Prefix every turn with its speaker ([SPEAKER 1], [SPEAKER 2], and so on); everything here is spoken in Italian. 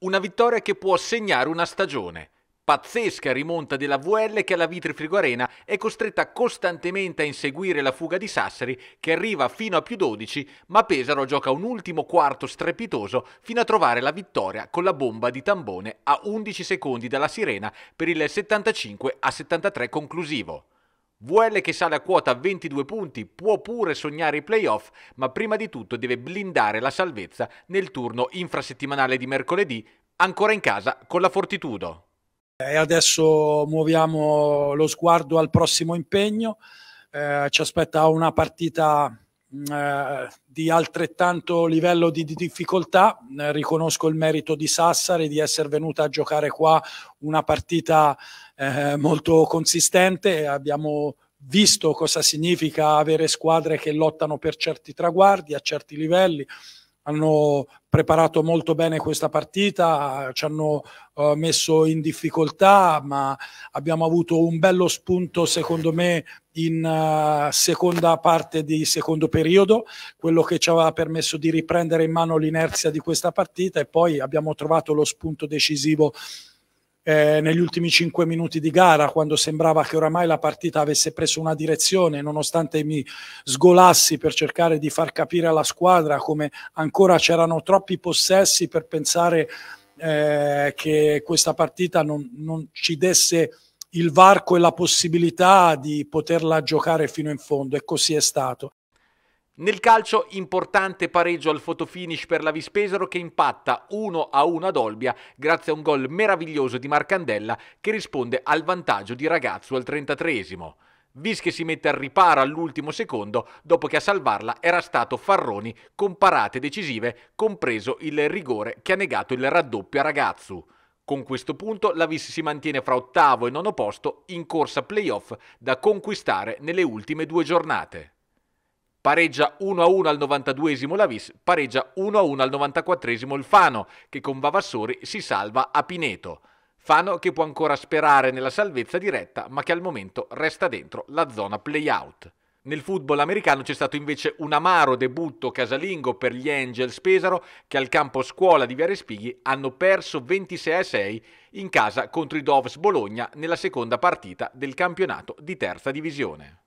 [SPEAKER 1] Una vittoria che può segnare una stagione. Pazzesca rimonta della VL che alla Vitri Frigo Arena è costretta costantemente a inseguire la fuga di Sassari che arriva fino a più 12 ma Pesaro gioca un ultimo quarto strepitoso fino a trovare la vittoria con la bomba di tambone a 11 secondi dalla sirena per il 75 a 73 conclusivo. VL che sale a quota 22 punti può pure sognare i playoff, ma prima di tutto deve blindare la salvezza nel turno infrasettimanale di mercoledì, ancora in casa con la Fortitudo.
[SPEAKER 2] E adesso muoviamo lo sguardo al prossimo impegno. Eh, ci aspetta una partita Mm, eh, di altrettanto livello di, di difficoltà. Eh, riconosco il merito di Sassari di essere venuta a giocare qua una partita eh, molto consistente. Abbiamo visto cosa significa avere squadre che lottano per certi traguardi a certi livelli hanno preparato molto bene questa partita, ci hanno uh, messo in difficoltà, ma abbiamo avuto un bello spunto, secondo me, in uh, seconda parte di secondo periodo, quello che ci aveva permesso di riprendere in mano l'inerzia di questa partita e poi abbiamo trovato lo spunto decisivo eh, negli ultimi cinque minuti di gara, quando sembrava che oramai la partita avesse preso una direzione, nonostante mi sgolassi per cercare di far capire alla squadra come ancora c'erano troppi possessi per pensare eh, che questa partita non, non ci desse il varco e la possibilità di poterla giocare fino in fondo e così è stato.
[SPEAKER 1] Nel calcio importante pareggio al fotofinish per la Vispesaro che impatta 1-1 ad Olbia grazie a un gol meraviglioso di Marcandella che risponde al vantaggio di Ragazzo al 33esimo. Vis che si mette al riparo all'ultimo secondo dopo che a salvarla era stato Farroni con parate decisive, compreso il rigore che ha negato il raddoppio a Ragazzo. Con questo punto la Vis si mantiene fra ottavo e nono posto in corsa playoff da conquistare nelle ultime due giornate pareggia 1-1 al 92esimo Lavis, pareggia 1-1 al 94esimo il Fano, che con Vavassori si salva a Pineto. Fano che può ancora sperare nella salvezza diretta, ma che al momento resta dentro la zona play-out. Nel football americano c'è stato invece un amaro debutto casalingo per gli Angels Pesaro che al campo scuola di Viare Spighi hanno perso 26-6 in casa contro i Doves Bologna nella seconda partita del campionato di terza divisione.